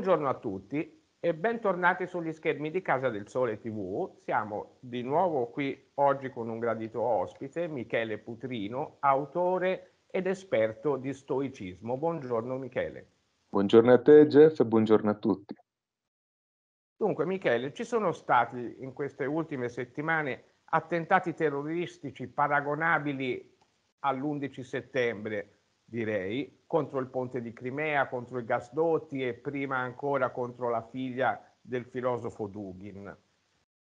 Buongiorno a tutti e bentornati sugli schermi di Casa del Sole TV. Siamo di nuovo qui oggi con un gradito ospite, Michele Putrino, autore ed esperto di stoicismo. Buongiorno Michele. Buongiorno a te Jeff e buongiorno a tutti. Dunque Michele, ci sono stati in queste ultime settimane attentati terroristici paragonabili all'11 settembre direi, contro il ponte di Crimea, contro i gasdotti e prima ancora contro la figlia del filosofo Dugin.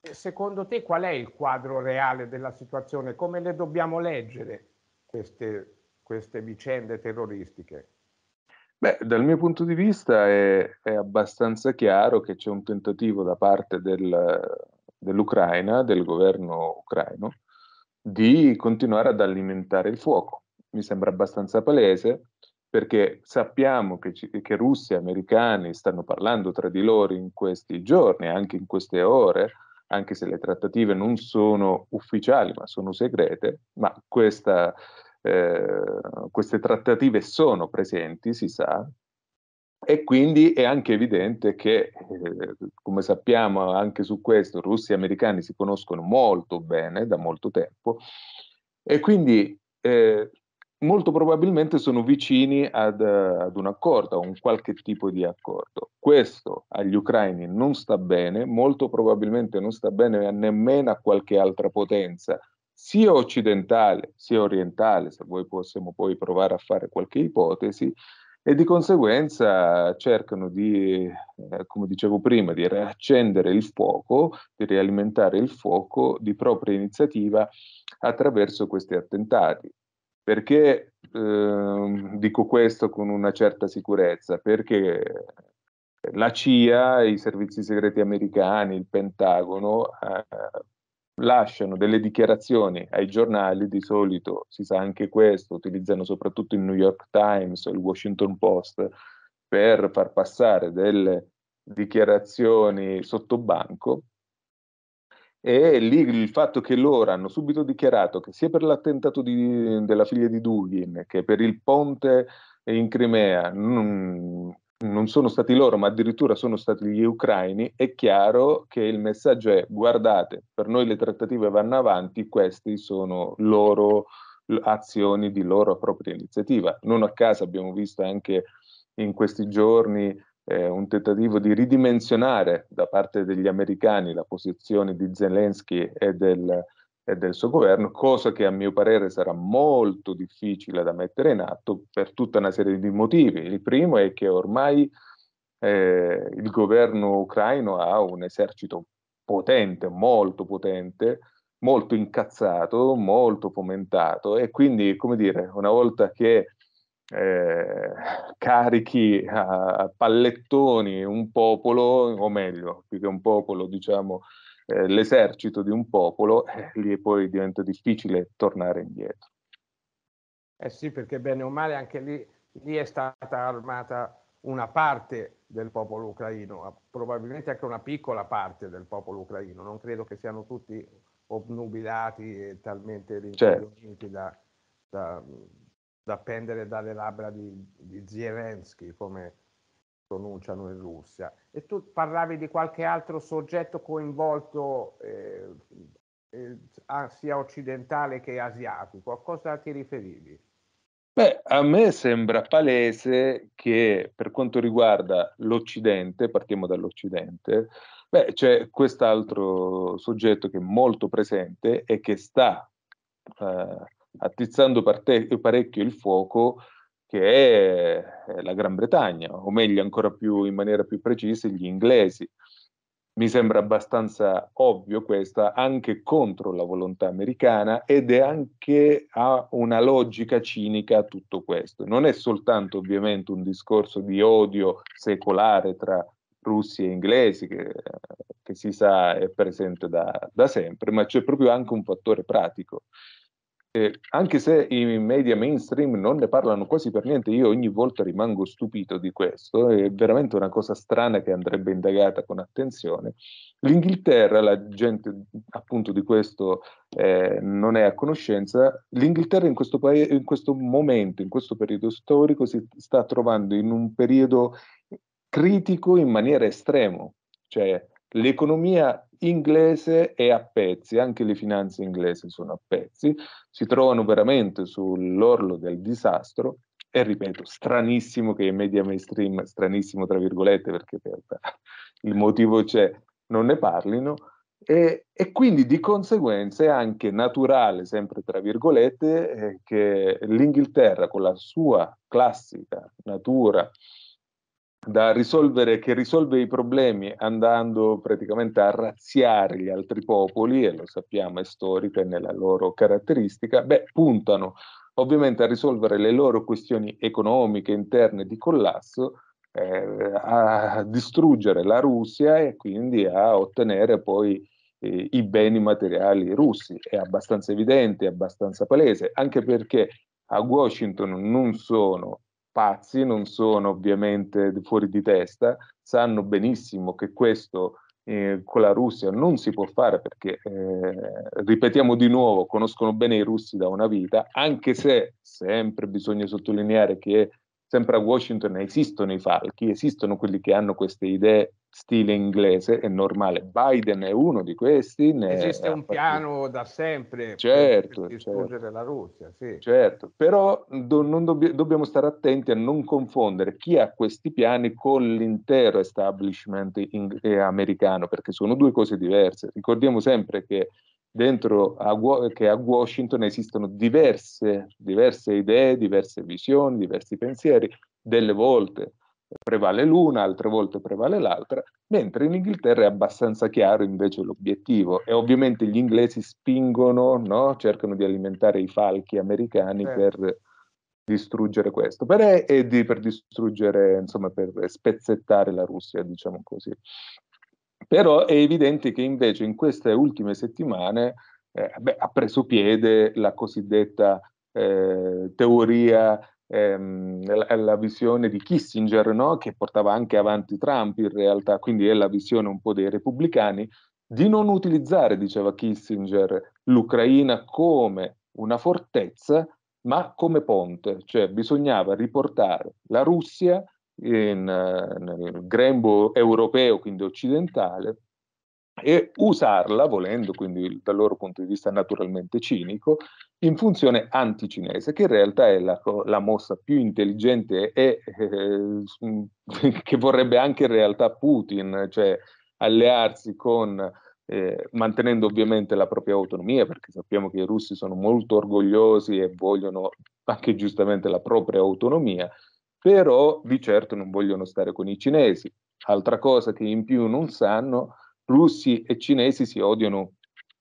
Secondo te qual è il quadro reale della situazione? Come le dobbiamo leggere queste, queste vicende terroristiche? Beh, dal mio punto di vista è, è abbastanza chiaro che c'è un tentativo da parte del, dell'Ucraina, del governo ucraino, di continuare ad alimentare il fuoco mi sembra abbastanza palese, perché sappiamo che, ci, che russi e americani stanno parlando tra di loro in questi giorni, anche in queste ore, anche se le trattative non sono ufficiali ma sono segrete, ma questa, eh, queste trattative sono presenti, si sa, e quindi è anche evidente che, eh, come sappiamo anche su questo, russi e americani si conoscono molto bene da molto tempo e quindi eh, molto probabilmente sono vicini ad, eh, ad un accordo, a un qualche tipo di accordo. Questo agli ucraini non sta bene, molto probabilmente non sta bene nemmeno a qualche altra potenza, sia occidentale sia orientale, se voi possiamo poi provare a fare qualche ipotesi, e di conseguenza cercano di, eh, come dicevo prima, di riaccendere il fuoco, di rialimentare il fuoco di propria iniziativa attraverso questi attentati. Perché eh, dico questo con una certa sicurezza? Perché la CIA, i servizi segreti americani, il Pentagono eh, lasciano delle dichiarazioni ai giornali, di solito si sa anche questo, utilizzano soprattutto il New York Times o il Washington Post per far passare delle dichiarazioni sotto banco e lì il fatto che loro hanno subito dichiarato che sia per l'attentato di, della figlia di Dugin che per il ponte in Crimea non, non, sono stati loro, ma addirittura sono stati gli ucraini, è chiaro che il messaggio è guardate, per noi le trattative vanno avanti, queste sono loro azioni di loro propria iniziativa. Non a caso abbiamo visto anche in questi giorni eh, un tentativo di ridimensionare da parte degli americani la posizione di Zelensky e del, e del suo governo, cosa che a mio parere sarà molto difficile da mettere in atto per tutta una serie di motivi. Il primo è che ormai eh, il governo ucraino ha un esercito potente, molto potente, molto incazzato, molto fomentato e quindi, come dire, una volta che eh, carichi a pallettoni un popolo, o meglio, più che un popolo, diciamo eh, l'esercito di un popolo, eh, lì poi diventa difficile tornare indietro. Eh sì, perché bene o male anche lì, lì è stata armata una parte del popolo ucraino, probabilmente anche una piccola parte del popolo ucraino, non credo che siano tutti obnubilati e talmente certo. rincoglioniti certo. da, da da pendere dalle labbra di, di Zelensky, come pronunciano in Russia. E tu parlavi di qualche altro soggetto coinvolto eh, eh, ah, sia occidentale che asiatico. A cosa ti riferivi? Beh, a me sembra palese che per quanto riguarda l'Occidente, partiamo dall'Occidente, beh, c'è quest'altro soggetto che è molto presente e che sta eh, attizzando parte- parecchio il fuoco che è la Gran Bretagna, o meglio ancora più in maniera più precisa gli inglesi. Mi sembra abbastanza ovvio questa, anche contro la volontà americana ed è anche ha una logica cinica a tutto questo. Non è soltanto ovviamente un discorso di odio secolare tra russi e inglesi che, che si sa è presente da, da sempre, ma c'è proprio anche un fattore pratico eh, anche se i media mainstream non ne parlano quasi per niente, io ogni volta rimango stupito di questo, è veramente una cosa strana che andrebbe indagata con attenzione. L'Inghilterra, la gente appunto di questo eh, non è a conoscenza, l'Inghilterra in questo, pa- in questo momento, in questo periodo storico, si sta trovando in un periodo critico in maniera estrema, cioè L'economia inglese è a pezzi, anche le finanze inglesi sono a pezzi, si trovano veramente sull'orlo del disastro e ripeto, stranissimo che i media mainstream, stranissimo tra virgolette perché per, per, il motivo c'è, non ne parlino e, e, quindi di conseguenza è anche naturale, sempre tra virgolette, eh, che l'Inghilterra con la sua classica natura da risolvere, che risolve i problemi andando praticamente a razziare gli altri popoli, e lo sappiamo è storica nella loro caratteristica, beh, puntano ovviamente a risolvere le loro questioni economiche interne di collasso, eh, a distruggere la Russia e quindi a ottenere poi eh, i beni materiali russi. È abbastanza evidente, è abbastanza palese, anche perché a Washington non sono pazzi, non sono ovviamente fuori di testa, sanno benissimo che questo eh, con la Russia non si può fare perché, eh, ripetiamo di nuovo, conoscono bene i russi da una vita, anche se sempre bisogna sottolineare che sempre a Washington esistono i falchi, esistono quelli che hanno queste idee stile inglese, è normale. Biden è uno di questi. Esiste un piano da sempre certo, per certo. distruggere certo. la Russia. Sì. Certo, però do, dobb- dobbiamo stare attenti a non confondere chi ha questi piani con l'intero establishment in- eh, americano, perché sono due cose diverse. Ricordiamo sempre che dentro a, che a Washington esistono diverse, diverse idee, diverse visioni, diversi pensieri, delle volte prevale l'una, altre volte prevale l'altra, mentre in Inghilterra è abbastanza chiaro invece l'obiettivo e ovviamente gli inglesi spingono, no? cercano di alimentare i falchi americani eh. per distruggere questo, per, e di, per distruggere, insomma, per spezzettare la Russia, diciamo così. Però è evidente che invece in queste ultime settimane eh, beh, ha preso piede la cosiddetta eh, teoria ehm, la, la, visione di Kissinger, no? che portava anche avanti Trump in realtà, quindi è la visione un po' dei repubblicani, di non utilizzare, diceva Kissinger, l'Ucraina come una fortezza, ma come ponte, cioè bisognava riportare la Russia in, nel grembo europeo, quindi occidentale, e usarla, volendo, quindi dal loro punto di vista naturalmente cinico, in funzione anticinese, che in realtà è la, la mossa più intelligente e eh, che vorrebbe anche in realtà Putin, cioè allearsi con, eh, mantenendo ovviamente la propria autonomia, perché sappiamo che i russi sono molto orgogliosi e vogliono anche giustamente la propria autonomia, però di certo non vogliono stare con i cinesi. Altra cosa che in più non sanno, russi e cinesi si odiano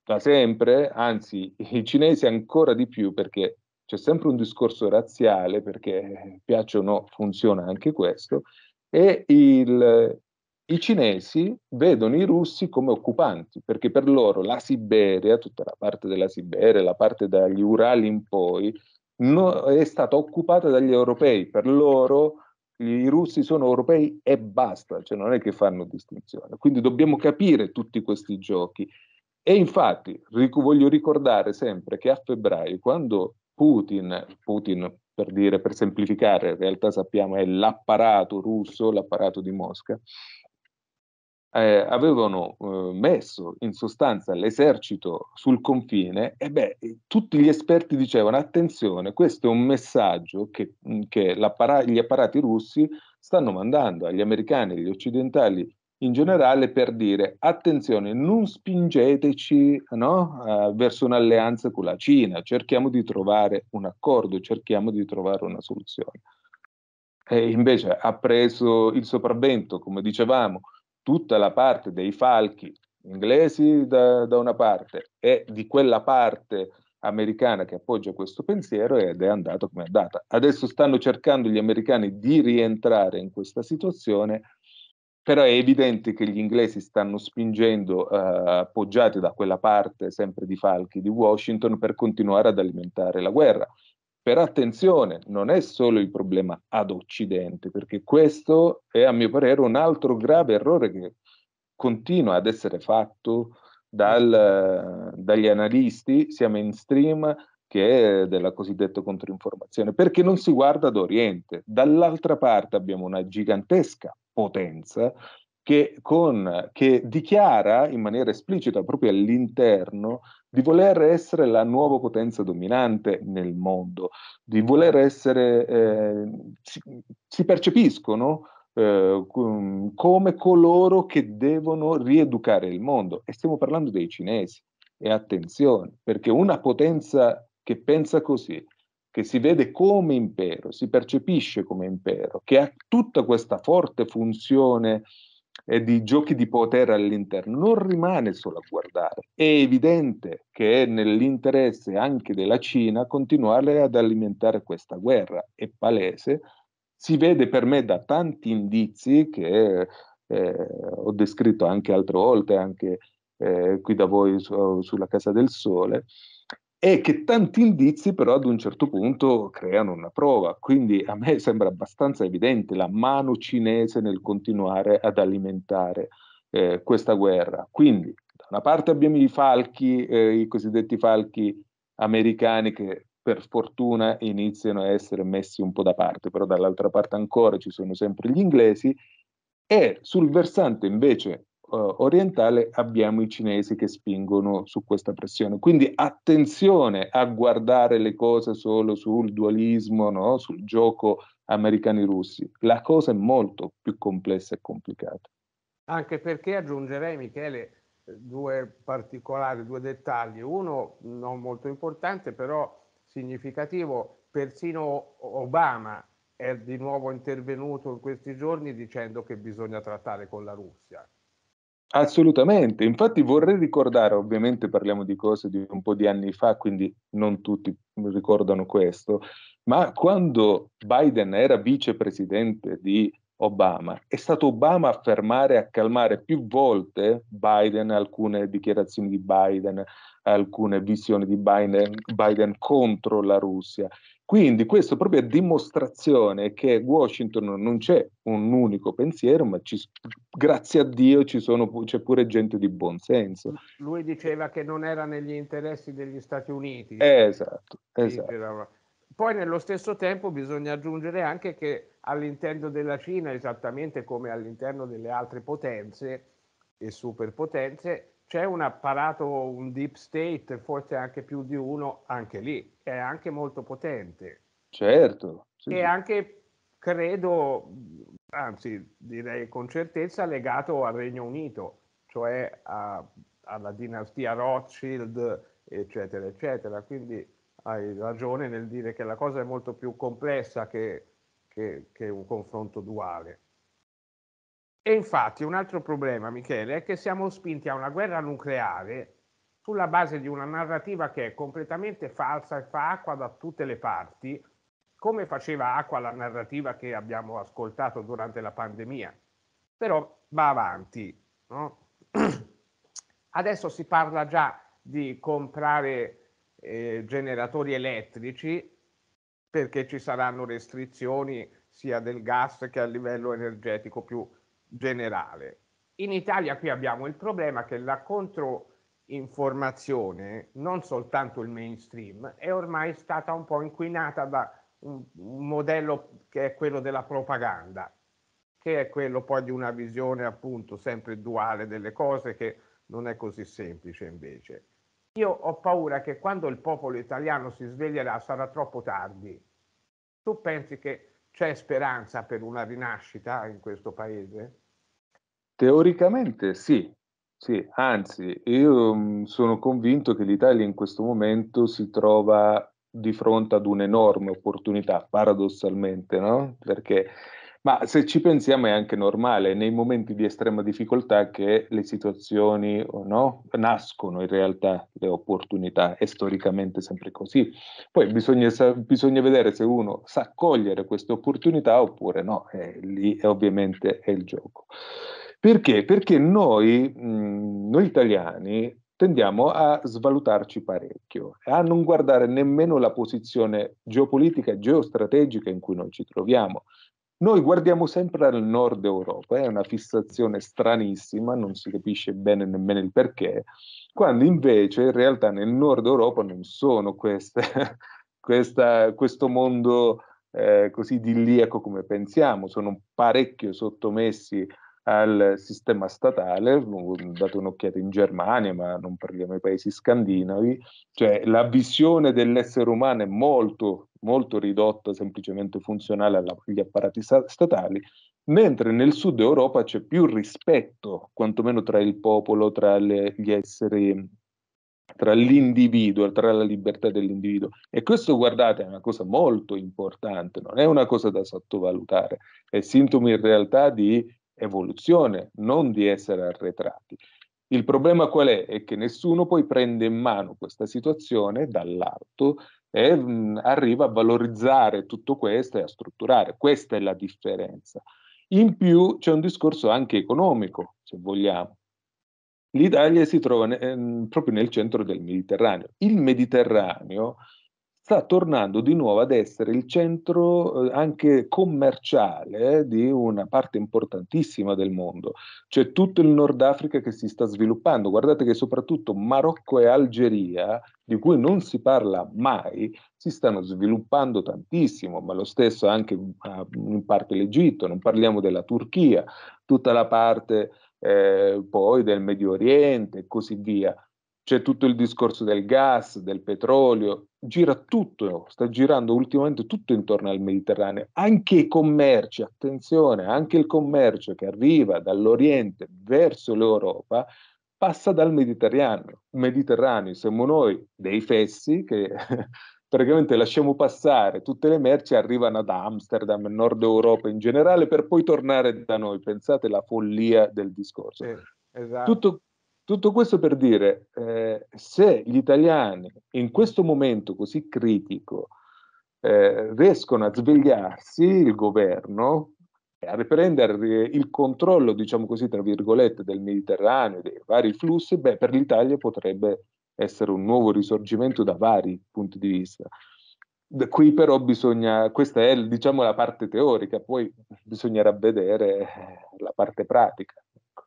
da sempre, anzi i cinesi ancora di più perché c'è sempre un discorso razziale, perché piaccia o no funziona anche questo, e il, i cinesi vedono i russi come occupanti, perché per loro la Siberia, tutta la parte della Siberia, la parte dagli Urali in poi, no, è stata occupata dagli europei, per loro i russi sono europei e basta, cioè non è che fanno distinzione. Quindi dobbiamo capire tutti questi giochi e infatti ric- voglio ricordare sempre che a febbraio, quando Putin, Putin per dire, per semplificare, in realtà sappiamo è l'apparato russo, l'apparato di Mosca, eh, avevano eh, messo in sostanza l'esercito sul confine, e beh, tutti gli esperti dicevano: attenzione, questo è un messaggio che, che gli apparati russi stanno mandando agli americani e agli occidentali in generale per dire attenzione, non spingeteci no, uh, verso un'alleanza con la Cina, cerchiamo di trovare un accordo, cerchiamo di trovare una soluzione. E invece ha preso il sopravvento, come dicevamo, tutta la parte dei falchi inglesi da, da una parte e di quella parte americana che appoggia questo pensiero ed è andato come è andata. Adesso stanno cercando gli americani di rientrare in questa situazione però è evidente che gli inglesi stanno spingendo, eh, appoggiati da quella parte sempre di falchi di Washington, per continuare ad alimentare la guerra. Però attenzione, non è solo il problema ad Occidente, perché questo è a mio parere un altro grave errore che continua ad essere fatto dal, dagli analisti, sia mainstream che della cosiddetta controinformazione, perché non si guarda ad Oriente. Dall'altra parte abbiamo una gigantesca potenza che, con, che dichiara in maniera esplicita proprio all'interno di voler essere la nuova potenza dominante nel mondo, di voler essere, eh, si, si, percepiscono eh, come coloro che devono rieducare il mondo. E stiamo parlando dei cinesi. E attenzione, perché una potenza che pensa così che si vede come impero, si percepisce come impero, che ha tutta questa forte funzione eh, di giochi di potere all'interno, non rimane solo a guardare. È evidente che è nell'interesse anche della Cina continuare ad alimentare questa guerra, è palese, si vede per me da tanti indizi che eh, ho descritto anche altre volte, anche eh, qui da voi su, sulla Casa del Sole, è che tanti indizi però ad un certo punto creano una prova, quindi a me sembra abbastanza evidente la mano cinese nel continuare ad alimentare eh, questa guerra. Quindi da una parte abbiamo i falchi, eh, i cosiddetti falchi americani che per fortuna iniziano a essere messi un po' da parte, però dall'altra parte ancora ci sono sempre gli inglesi e sul versante invece eh, orientale abbiamo i cinesi che spingono su questa pressione. Quindi attenzione a guardare le cose solo sul dualismo, no? sul gioco americani-russi. La cosa è molto più complessa e complicata. Anche perché aggiungerei, Michele, due particolari, due dettagli. Uno non molto importante, però significativo, persino Obama è di nuovo intervenuto in questi giorni dicendo che bisogna trattare con la Russia Assolutamente, infatti vorrei ricordare, ovviamente parliamo di cose di un po' di anni fa, quindi non tutti ricordano questo, ma quando Biden era vicepresidente di Obama. È stato Obama a fermare e a calmare più volte Biden, alcune dichiarazioni di Biden, alcune visioni di Biden, Biden contro la Russia. Quindi questo proprio è dimostrazione che Washington non c'è un unico pensiero, ma ci, grazie a Dio sono, c'è pure gente di buon senso. Lui diceva che non era negli interessi degli Stati Uniti. Esatto, esatto. Poi nello stesso tempo bisogna aggiungere anche che all'interno della Cina, esattamente come all'interno delle altre potenze e superpotenze, c'è un apparato, un deep state, forse anche più di uno, anche lì, è anche molto potente. Certo. Sì. E anche, credo, anzi direi con certezza, legato al Regno Unito, cioè a, alla dinastia Rothschild, eccetera, eccetera. Quindi hai ragione nel dire che la cosa è molto più complessa che, che, che un confronto duale. E infatti un altro problema, Michele, è che siamo spinti a una guerra nucleare sulla base di una narrativa che è completamente falsa e fa acqua da tutte le parti, come faceva acqua la narrativa che abbiamo ascoltato durante la pandemia. Però va avanti. No? Adesso si parla già di comprare eh, generatori elettrici perché ci saranno restrizioni sia del gas che a livello energetico più generale. In Italia qui abbiamo il problema che la controinformazione, non soltanto il mainstream, è ormai stata un po' inquinata da un, un modello che è quello della propaganda, che è quello poi di una visione appunto sempre duale delle cose che non è così semplice invece. Io ho paura che quando il popolo italiano si sveglierà sarà troppo tardi. Tu pensi che c'è speranza per una rinascita in questo paese? Teoricamente sì, sì, anzi, io mm, sono convinto che l'Italia in questo momento si trova di fronte ad un'enorme opportunità, paradossalmente, no? Perché ma se ci pensiamo è anche normale, nei momenti di estrema difficoltà che le situazioni o no, nascono in realtà le opportunità, è storicamente sempre così. Poi bisogna, bisogna vedere se uno sa cogliere queste opportunità oppure no, eh, lì è ovviamente è il gioco. Perché? Perché noi, mh, mhmm, noi italiani tendiamo a svalutarci parecchio, a non guardare nemmeno la posizione geopolitica geostrategica in cui noi ci troviamo. Noi guardiamo sempre al nord Europa, è una fissazione stranissima, non si capisce bene nemmeno il perché, quando invece in realtà nel nord Europa non sono queste, questa, questo mondo eh, così idilliaco come pensiamo, sono parecchio sottomessi al sistema statale, date un'occhiata in Germania, ma non parliamo dei paesi scandinavi, cioè la visione dell'essere umano è molto, molto ridotta, semplicemente funzionale agli apparati statali, mentre nel sud Europa c'è più rispetto, quantomeno tra il popolo, tra le, gli esseri tra l'individuo, tra la libertà dell'individuo. E questo, guardate, è una cosa molto importante, non è una cosa da sottovalutare, è sintomo in realtà di evoluzione, non di essere arretrati. Il problema qual è? È che nessuno poi prende in mano questa situazione dall'alto e mh, mm, arriva a valorizzare tutto questo e a strutturare. Questa è la differenza. In più c'è un discorso anche economico, se vogliamo. L'Italia si trova ne, eh, proprio nel centro del Mediterraneo. Il Mediterraneo sta tornando di nuovo ad essere il centro eh, anche commerciale eh, di una parte importantissima del mondo. C'è tutto il Nord Africa che si sta sviluppando. Guardate che soprattutto Marocco e Algeria, di cui non si parla mai, si stanno sviluppando tantissimo, ma lo stesso anche ah, in parte l'Egitto, non parliamo della Turchia, tutta la parte eh, poi del Medio Oriente e così via. C'è tutto il discorso del gas, del petrolio, gira tutto, sta girando ultimamente tutto intorno al Mediterraneo, anche i commerci, attenzione, anche il commercio che arriva dall'Oriente verso l'Europa passa dal Mediterraneo. Mediterraneo, siamo noi dei fessi che praticamente lasciamo passare tutte le merci, arrivano ad Amsterdam, Nord Europa in generale, per poi tornare da noi. Pensate la follia del discorso. Sì, esatto. tutto, tutto questo per dire, eh, se gli italiani in questo momento così critico eh, riescono a svegliarsi, il governo, a riprendere il controllo, diciamo così, tra virgolette, del Mediterraneo, dei vari flussi, beh, per l'Italia potrebbe essere un nuovo risorgimento da vari punti di vista. Da qui però bisogna, questa è diciamo la parte teorica, poi bisognerà vedere eh, la parte pratica. Ecco.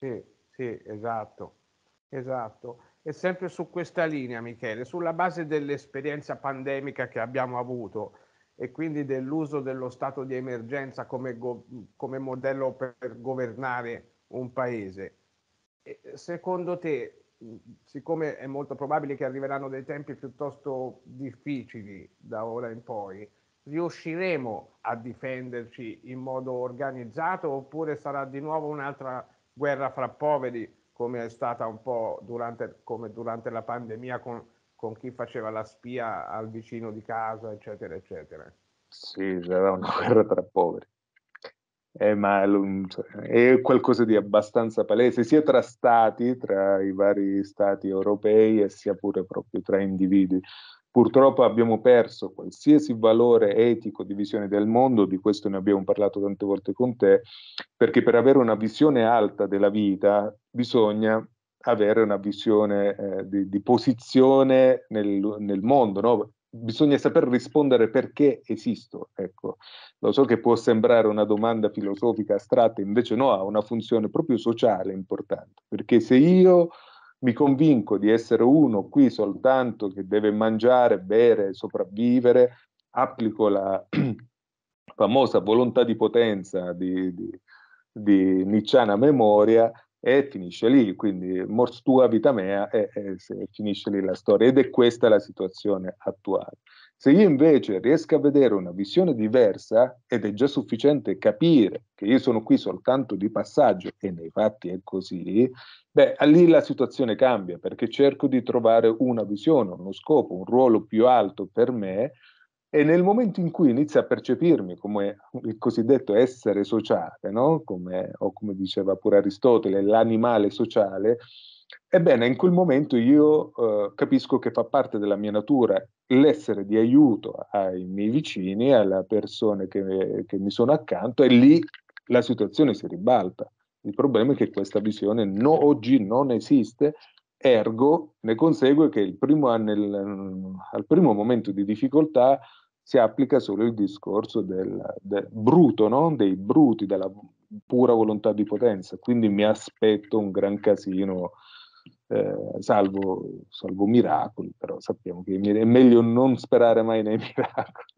Sì, sì, esatto, esatto. E sempre su questa linea, Michele, sulla base dell'esperienza pandemica che abbiamo avuto e quindi dell'uso dello stato di emergenza come, go- come modello per governare un paese, secondo te siccome è molto probabile che arriveranno dei tempi piuttosto difficili da ora in poi, riusciremo a difenderci in modo organizzato oppure sarà di nuovo un'altra guerra fra poveri come è stata un po' durante, durante la pandemia con, con, chi faceva la spia al vicino di casa, eccetera, eccetera. Sì, era una guerra tra poveri. Eh, ma mm, cioè, è qualcosa di abbastanza palese sia tra stati, tra i vari stati europei e sia pure proprio tra individui. Purtroppo abbiamo perso qualsiasi valore etico di visione del mondo, di questo ne abbiamo parlato tante volte con te, perché per avere una visione alta della vita bisogna avere una visione eh, di, di, posizione nel, nel mondo, no? bisogna saper rispondere perché esisto. Ecco, lo so che può sembrare una domanda filosofica astratta, invece no, ha una funzione proprio sociale importante, perché se io mi convinco di essere uno qui soltanto che deve mangiare, bere, sopravvivere, applico la famosa volontà di potenza di, di, di Nicciana Memoria e finisce lì, quindi mors tua vita mea e, e, e, finisce lì la storia ed è questa la situazione attuale. Se io invece riesco a vedere una visione diversa ed è già sufficiente capire che io sono qui soltanto di passaggio e nei fatti è così, beh, lì la situazione cambia perché cerco di trovare una visione, uno scopo, un ruolo più alto per me e nel momento in cui inizia a percepirmi come il cosiddetto essere sociale, no? come, o come diceva pure Aristotele, l'animale sociale, ebbene in quel momento io eh, capisco che fa parte della mia natura l'essere di aiuto ai miei vicini, alle persone che, che mi sono accanto e lì la situazione si ribalta. Il problema è che questa visione no, oggi non esiste Ergo, ne consegue che primo, nel, al primo momento di difficoltà si applica solo il discorso del, del bruto, no? dei bruti, della pura volontà di potenza. Quindi mi aspetto un gran casino, eh, salvo, salvo, miracoli, però sappiamo che è meglio non sperare mai nei miracoli.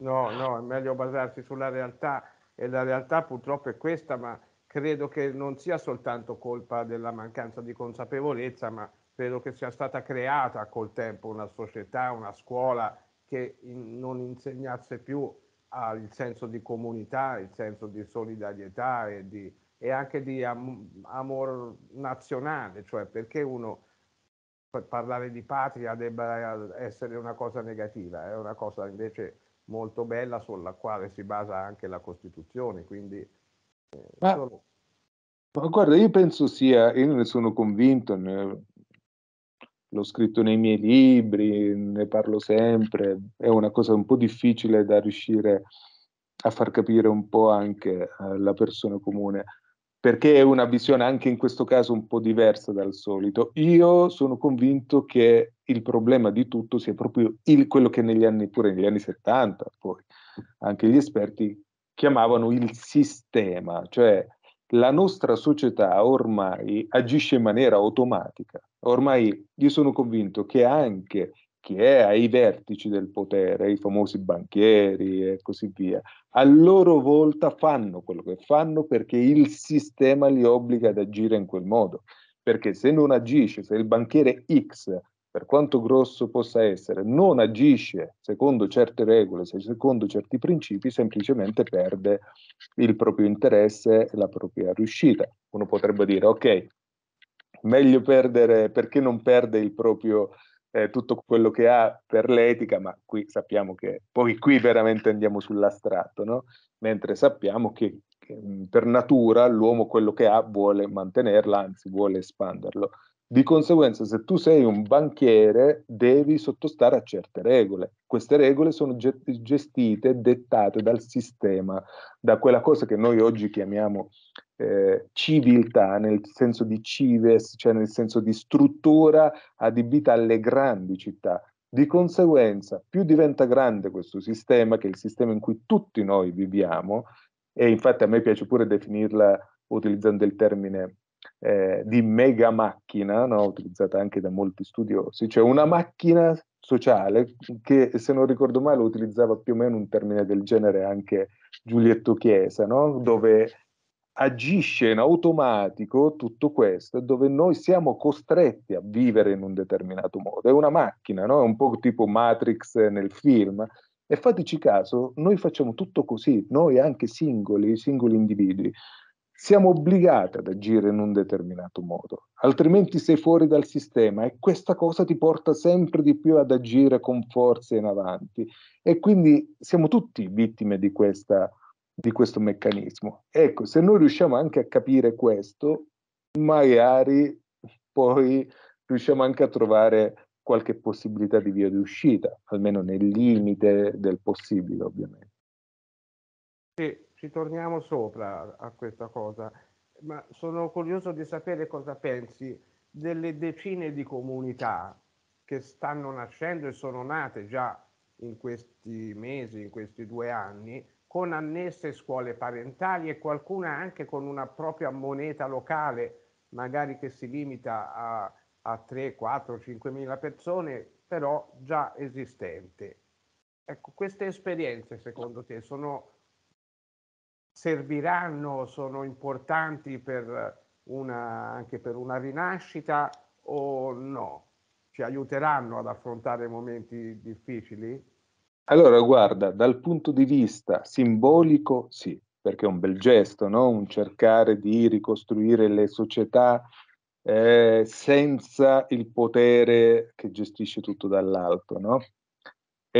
No, no, è meglio basarsi sulla realtà e la realtà purtroppo è questa, ma credo che non sia soltanto colpa della mancanza di consapevolezza, ma credo che sia stata creata col tempo una società, una scuola, che in, non insegnasse più al senso di comunità, il senso di solidarietà e, di, e anche di am, amor nazionale, cioè perché uno per parlare di patria debba essere una cosa negativa, è una cosa invece molto bella sulla quale si basa anche la Costituzione, quindi eh, Ma, sono... guarda, io penso sia, io ne sono convinto, ne, l'ho scritto nei miei libri, ne parlo sempre, è una cosa un po' difficile da riuscire a far capire un po' anche alla eh, persona comune, perché è una visione anche in questo caso un po' diversa dal solito. Io sono convinto che il problema di tutto sia proprio il, quello che negli anni, pure negli anni 70, poi anche gli esperti chiamavano il sistema, cioè la nostra società ormai agisce in maniera automatica. Ormai io sono convinto che anche chi è ai vertici del potere, i famosi banchieri e così via, a loro volta fanno quello che fanno perché il sistema li obbliga ad agire in quel modo. Perché se non agisce, se il banchiere X per quanto grosso possa essere, non agisce secondo certe regole, secondo certi principi, semplicemente perde il proprio interesse e la propria riuscita. Uno potrebbe dire, ok, meglio perdere perché non perde il proprio eh, tutto quello che ha per l'etica, ma qui sappiamo che poi qui veramente andiamo sull'astratto, no? mentre sappiamo che, che mm, per natura l'uomo quello che ha vuole mantenerla, anzi vuole espanderlo. Di conseguenza, se tu sei un banchiere, devi sottostare a certe regole. Queste regole sono gestite, dettate dal sistema, da quella cosa che noi oggi chiamiamo eh, civiltà, nel senso di cives, cioè nel senso di struttura adibita alle grandi città. Di conseguenza, più diventa grande questo sistema, che è il sistema in cui tutti noi viviamo, e infatti a me piace pure definirla utilizzando il termine eh, di mega macchina, no? utilizzata anche da molti studiosi, cioè una macchina sociale che se non ricordo male utilizzava più o meno un termine del genere anche Giulietto Chiesa, no? dove agisce in automatico tutto questo, dove noi siamo costretti a vivere in un determinato modo. È una macchina, no? è un po' tipo Matrix nel film. E fateci caso, noi facciamo tutto così, noi anche singoli, singoli individui siamo obbligati ad agire in un determinato modo, altrimenti sei fuori dal sistema e questa cosa ti porta sempre di più ad agire con forza in avanti e quindi siamo tutti vittime di, questa, di questo meccanismo. Ecco, se noi riusciamo anche a capire questo, magari poi riusciamo anche a trovare qualche possibilità di via di uscita, almeno nel limite del possibile ovviamente. Sì, ci torniamo sopra a questa cosa, ma sono curioso di sapere cosa pensi delle decine di comunità che stanno nascendo e sono nate già in questi mesi, in questi due anni, con annesse scuole parentali e qualcuna anche con una propria moneta locale, magari che si limita a, a 3, 4, 5 mila persone, però già esistente. Ecco, queste esperienze secondo te sono serviranno, sono importanti per una, anche per una rinascita o no? Ci aiuteranno ad affrontare momenti difficili? Allora, guarda, dal punto di vista simbolico, sì, perché è un bel gesto, no? un cercare di ricostruire le società eh, senza il potere che gestisce tutto dall'alto. No?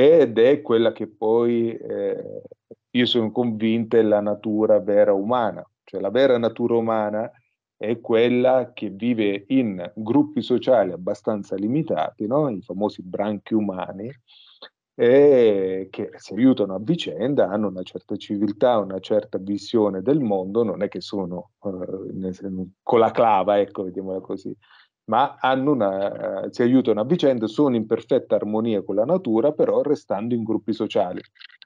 ed è quella che poi eh, io sono convinto è la natura vera umana, cioè la vera natura umana è quella che vive in gruppi sociali abbastanza limitati, no? i famosi branchi umani, e che si aiutano a vicenda, hanno una certa civiltà, una certa visione del mondo, non è che sono eh, con la clava, ecco, vediamola così ma una, si eh, aiutano a vicenda, sono in perfetta armonia con la natura, però restando in gruppi sociali.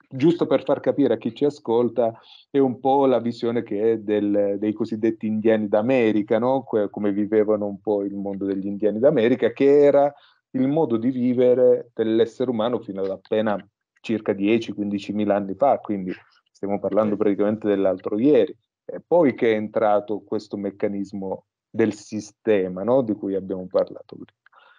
Giusto per far capire a chi ci ascolta, è un po' la visione che è del, dei cosiddetti indiani d'America, no? Que- come vivevano un po' il mondo degli indiani d'America, che era il modo di vivere dell'essere umano fino ad appena circa 10-15 mila anni fa, quindi stiamo parlando praticamente dell'altro ieri. E poi che è entrato questo meccanismo del sistema no? di cui abbiamo parlato prima.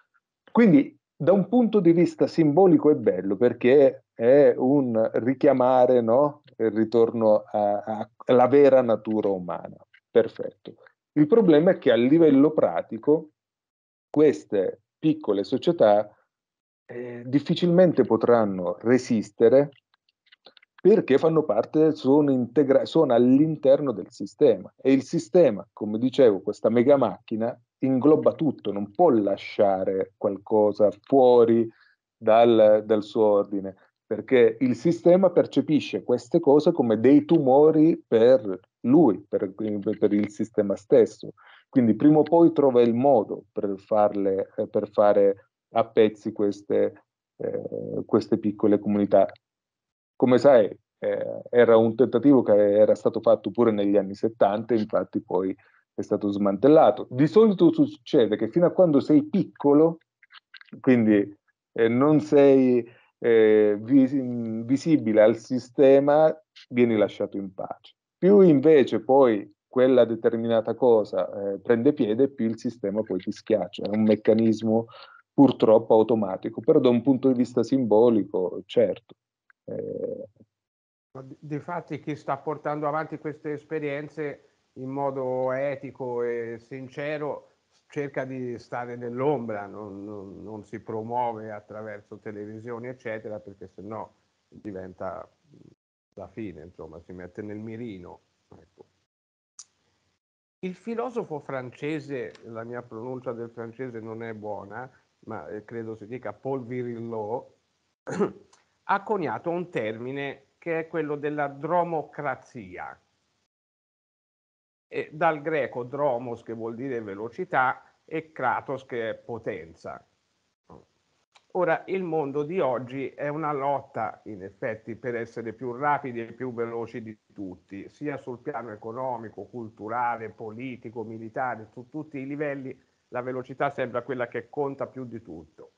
Quindi da un punto di vista simbolico è bello perché è un richiamare no? il ritorno alla vera natura umana. Perfetto. Il problema è che a livello pratico queste piccole società eh, difficilmente potranno resistere perché fanno parte, sono, integra- sono all'interno del sistema e il sistema, come dicevo, questa mega macchina ingloba tutto, non può lasciare qualcosa fuori dal, dal suo ordine, perché il sistema percepisce queste cose come dei tumori per lui, per, per il sistema stesso. Quindi prima o poi trova il modo per, farle, per fare a pezzi queste, eh, queste piccole comunità come sai, eh, era un tentativo che era stato fatto pure negli anni 70, infatti poi è stato smantellato. Di solito succede che fino a quando sei piccolo, quindi eh, non sei eh, vis- visibile al sistema, vieni lasciato in pace. Più invece poi quella determinata cosa eh, prende piede, più il sistema poi ti schiaccia. È un meccanismo purtroppo automatico, però da un punto di vista simbolico, certo. Eh. Difatti chi sta portando avanti queste esperienze in modo etico e sincero cerca di stare nell'ombra, non, non, non si promuove attraverso televisioni eccetera perché sennò diventa la fine, insomma si mette nel mirino. Ecco. Il filosofo francese, la mia pronuncia del francese non è buona, ma eh, credo si dica Paul Virillot, ha coniato un termine che è quello della dromocrazia. E dal greco dromos che vuol dire velocità e kratos che è potenza. Ora, il mondo di oggi è una lotta, in effetti, per essere più rapidi e più veloci di tutti, sia sul piano economico, culturale, politico, militare, su tutti i livelli la velocità sembra quella che conta più di tutto.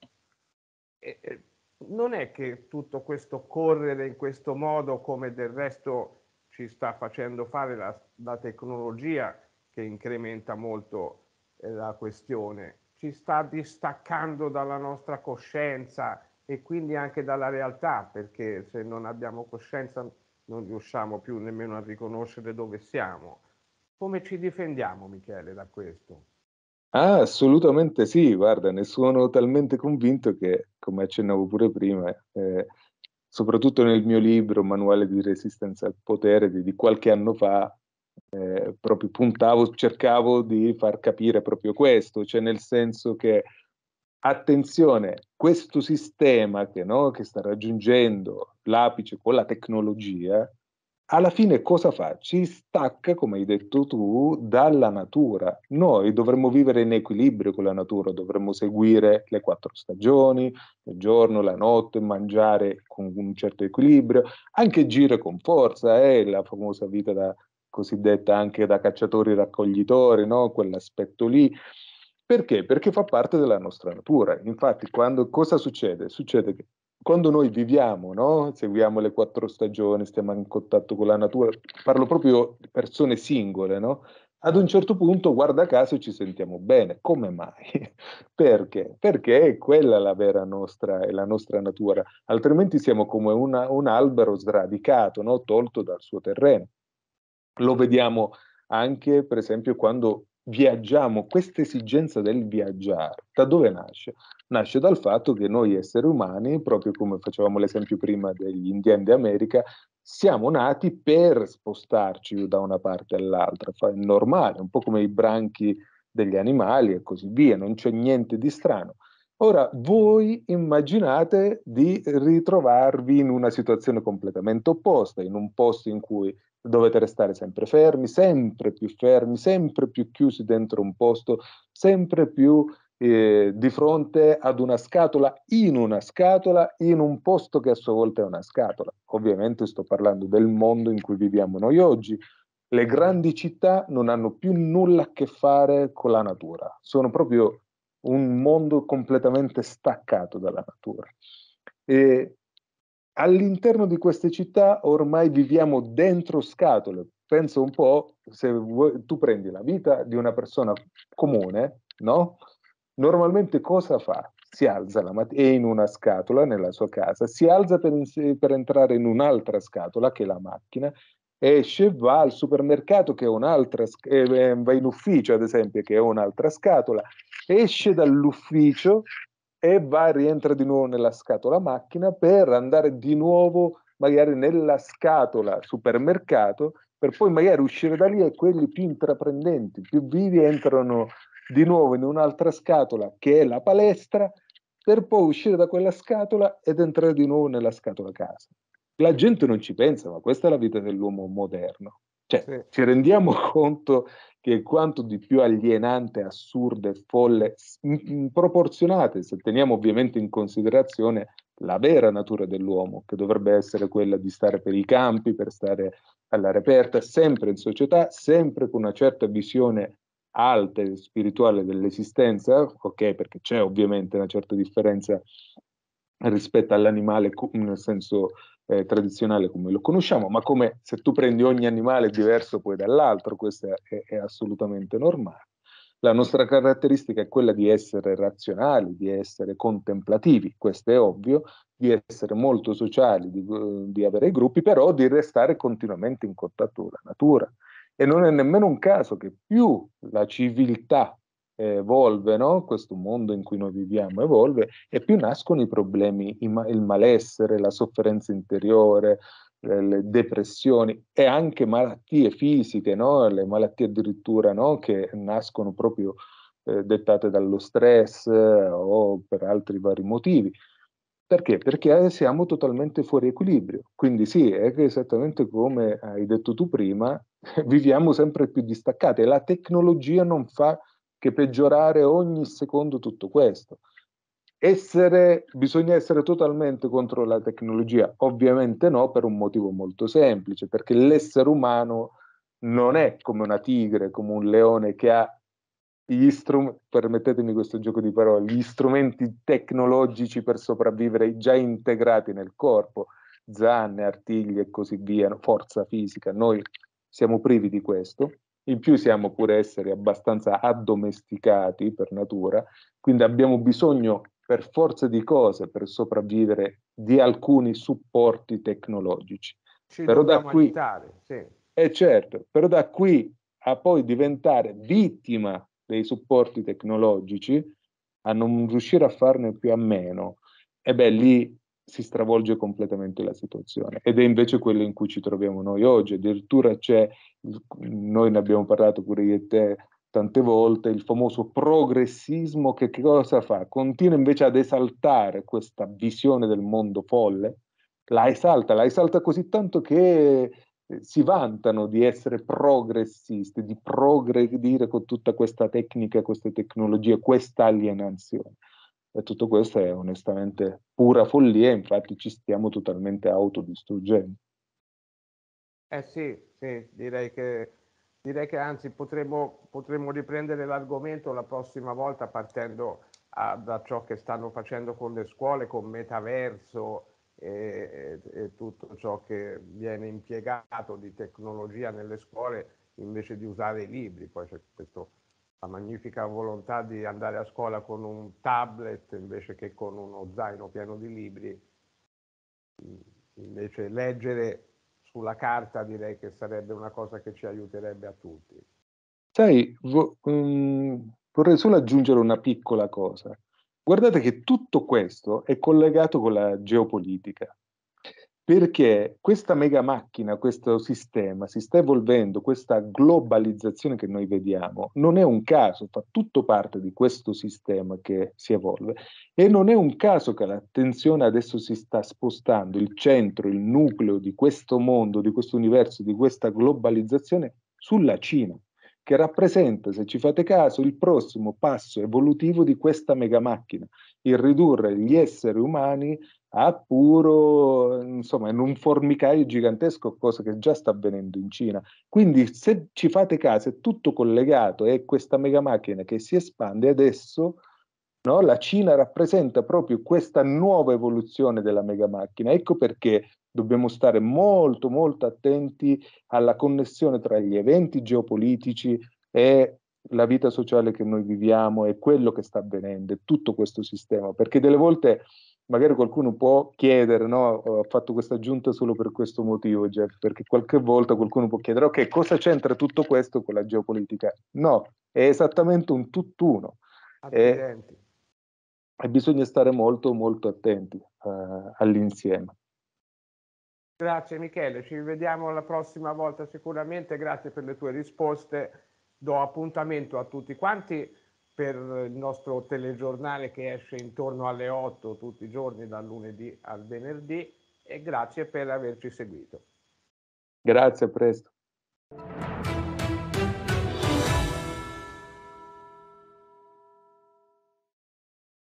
E, non è che tutto questo correre in questo modo, come del resto ci sta facendo fare la, la tecnologia, che incrementa molto eh, la questione, ci sta distaccando dalla nostra coscienza e quindi anche dalla realtà, perché se non abbiamo coscienza non riusciamo più nemmeno a riconoscere dove siamo. Come ci difendiamo, Michele, da questo? Ah, assolutamente sì, guarda, ne sono talmente convinto che, come accennavo pure prima, eh, soprattutto nel mio libro Manuale di resistenza al potere di, di qualche anno fa, eh, proprio puntavo, cercavo di far capire proprio questo, cioè nel senso che attenzione, questo sistema che, no, che sta raggiungendo l'apice con la tecnologia alla fine cosa fa? Ci stacca, come hai detto tu, dalla natura. Noi dovremmo vivere in equilibrio con la natura, dovremmo seguire le quattro stagioni, il giorno, la notte, mangiare con un certo equilibrio, anche girare con forza, è eh, la famosa vita da, cosiddetta anche da cacciatori raccoglitori, no? quell'aspetto lì. Perché? Perché fa parte della nostra natura. Infatti, quando, cosa succede? Succede che quando noi viviamo, no? seguiamo le quattro stagioni, stiamo in contatto con la natura, parlo proprio di persone singole, no? ad un certo punto, guarda caso, ci sentiamo bene. Come mai? Perché? Perché è quella la vera nostra, è la nostra natura, altrimenti siamo come una, un albero sradicato, no? tolto dal suo terreno. Lo vediamo anche, per esempio, quando viaggiamo, questa esigenza del viaggiare, da dove nasce? Nasce dal fatto che noi esseri umani, proprio come facevamo l'esempio prima degli indiani d'America, siamo nati per spostarci da una parte all'altra, è normale, un po' come i branchi degli animali e così via, non c'è niente di strano. Ora voi immaginate di ritrovarvi in una situazione completamente opposta, in un posto in cui dovete restare sempre fermi, sempre più fermi, sempre più chiusi dentro un posto, sempre più eh, di fronte ad una scatola, in una scatola, in un posto che a sua volta è una scatola. Ovviamente sto parlando del mondo in cui viviamo noi oggi, le grandi città non hanno più nulla a che fare con la natura, sono proprio un mondo completamente staccato dalla natura. E all'interno di queste città ormai viviamo dentro scatole. Penso un po', se vuoi, tu prendi la vita di una persona comune, no? Normalmente cosa fa? Si alza la mattina, è in una scatola nella sua casa, si alza per, per entrare in un'altra scatola che è la macchina, esce, va al supermercato che è un'altra, eh, eh, va in ufficio ad esempio che è un'altra scatola, esce dall'ufficio e va, rientra di nuovo nella scatola macchina per andare di nuovo magari nella scatola supermercato per poi magari uscire da lì e quelli più intraprendenti, più vivi entrano di nuovo in un'altra scatola che è la palestra per poi uscire da quella scatola ed entrare di nuovo nella scatola casa. La gente non ci pensa, ma questa è la vita dell'uomo moderno. Cioè, sì. ci rendiamo conto che quanto di più alienante, assurda e folle, proporzionate, se teniamo ovviamente in considerazione la vera natura dell'uomo, che dovrebbe essere quella di stare per i campi, per stare all'aria aperta, sempre in società, sempre con una certa visione alta e spirituale dell'esistenza, ok, perché c'è ovviamente una certa differenza rispetto all'animale nel senso eh, tradizionale come lo conosciamo, ma come se tu prendi ogni animale diverso poi dall'altro, questo è, è assolutamente normale. La nostra caratteristica è quella di essere razionali, di essere contemplativi, questo è ovvio, di essere molto sociali, di, eh, di, avere gruppi, però di restare continuamente in contatto con la natura. E non è nemmeno un caso che più la civiltà evolve, no? questo mondo in cui noi viviamo evolve e più nascono i problemi, il malessere, la sofferenza interiore, le depressioni e anche malattie fisiche, no? le malattie addirittura no? che nascono proprio eh, dettate dallo stress eh, o per altri vari motivi. Perché? Perché eh, siamo totalmente fuori equilibrio. Quindi sì, è esattamente come hai detto tu prima, viviamo sempre più distaccati e la tecnologia non fa che peggiorare ogni secondo tutto questo. Essere, bisogna essere totalmente contro la tecnologia? Ovviamente no, per un motivo molto semplice, perché l'essere umano non è come una tigre, come un leone che ha gli strumenti, permettetemi questo gioco di parole, gli strumenti tecnologici per sopravvivere già integrati nel corpo, zanne, artigli e così via, forza fisica, noi siamo privi di questo in più siamo pure esseri abbastanza addomesticati per natura, quindi abbiamo bisogno per forza di cose per sopravvivere di alcuni supporti tecnologici. Ci però da qui, aiutare, sì. eh certo, però da qui a poi diventare vittima dei supporti tecnologici, a non riuscire a farne più a meno, e beh lì si stravolge completamente la situazione ed è invece quello in cui ci troviamo noi oggi, addirittura c'è, noi ne abbiamo parlato pure io e te tante volte, il famoso progressismo che, che cosa fa? Continua invece ad esaltare questa visione del mondo folle, la esalta, la esalta così tanto che eh, si vantano di essere progressisti, di progredire con tutta questa tecnica, queste tecnologie, questa alienazione. E tutto questo è onestamente pura follia, infatti ci stiamo totalmente autodistruggendo. Eh sì, sì direi che, direi che anzi potremmo, potremmo riprendere l'argomento la prossima volta partendo a, da ciò che stanno facendo con le scuole, con metaverso e, e, e tutto ciò che viene impiegato di tecnologia nelle scuole invece di usare i libri. Poi c'è questo la magnifica volontà di andare a scuola con un tablet invece che con uno zaino pieno di libri, mm, invece leggere sulla carta direi che sarebbe una cosa che ci aiuterebbe a tutti. Sai, vo- um, vorrei solo aggiungere una piccola cosa. Guardate che tutto questo è collegato con la geopolitica perché questa mega macchina, questo sistema si sta evolvendo, questa globalizzazione che noi vediamo, non è un caso, fa tutto parte di questo sistema che si evolve e non è un caso che l'attenzione adesso si sta spostando, il centro, il nucleo di questo mondo, di questo universo, di questa globalizzazione sulla Cina, che rappresenta, se ci fate caso, il prossimo passo evolutivo di questa mega macchina, il ridurre gli esseri umani a puro, insomma, in un formicaio gigantesco, cosa che già sta avvenendo in Cina. Quindi se ci fate caso è tutto collegato, è questa mega macchina che si espande adesso no? la Cina rappresenta proprio questa nuova evoluzione della mega macchina. Ecco perché dobbiamo stare molto molto attenti alla connessione tra gli eventi geopolitici e la vita sociale che noi viviamo e quello che sta avvenendo, tutto questo sistema, perché delle volte magari qualcuno può chiedere, no? ho oh, fatto questa aggiunta solo per questo motivo, Jeff, perché qualche volta qualcuno può chiedere, ok, cosa c'entra tutto questo con la geopolitica? No, è esattamente un tutt'uno. Ah, e, e, bisogna stare molto, molto attenti eh, all'insieme. Grazie Michele, ci vediamo la prossima volta sicuramente, grazie per le tue risposte, do appuntamento a tutti quanti per il nostro telegiornale che esce intorno alle 8 tutti i giorni dal lunedì al venerdì e grazie per averci seguito. Grazie, a presto.